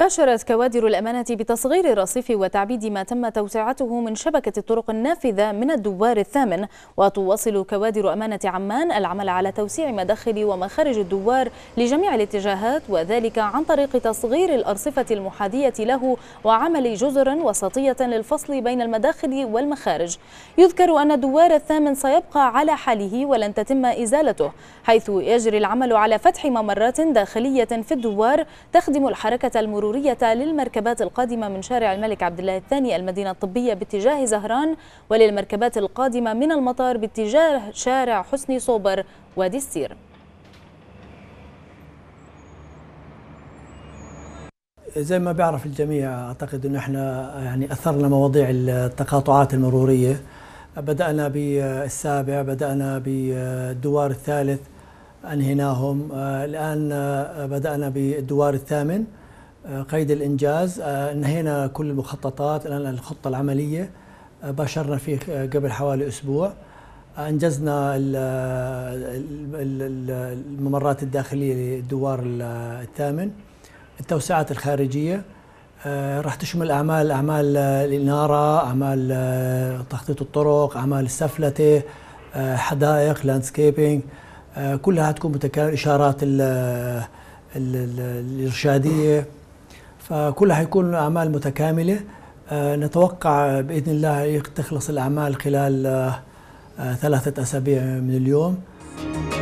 باشرت كوادر الأمانة بتصغير الرصيف وتعبيد ما تم توسعته من شبكة الطرق النافذة من الدوار الثامن وتواصل كوادر أمانة عمان العمل على توسيع مداخل ومخارج الدوار لجميع الاتجاهات وذلك عن طريق تصغير الأرصفة المحاذية له وعمل جزر وسطية للفصل بين المداخل والمخارج يذكر أن الدوار الثامن سيبقى على حاله ولن تتم إزالته حيث يجري العمل على فتح ممرات داخلية في الدوار تخدم الحركة المرورية المرورية للمركبات القادمة من شارع الملك عبد الله الثاني المدينة الطبية باتجاه زهران وللمركبات القادمة من المطار باتجاه شارع حسني صوبر وادي السير زي ما بيعرف الجميع اعتقد انه احنا يعني اثرنا مواضيع التقاطعات المروريه بدانا بالسابع بدانا بالدوار الثالث انهيناهم الان بدانا بالدوار الثامن قيد الانجاز آه، انهينا كل المخططات الان الخطه العمليه آه، باشرنا فيه قبل حوالي اسبوع آه، انجزنا الممرات الداخليه للدوار الثامن التوسعات الخارجيه راح تشمل اعمال اعمال الاناره اعمال تخطيط الطرق اعمال السفلته حدائق لاندسكيبينج كلها تكون متكامله اشارات الارشاديه فكلها هيكون أعمال متكاملة آه، نتوقع بإذن الله تخلص الأعمال خلال آه، آه، ثلاثة أسابيع من اليوم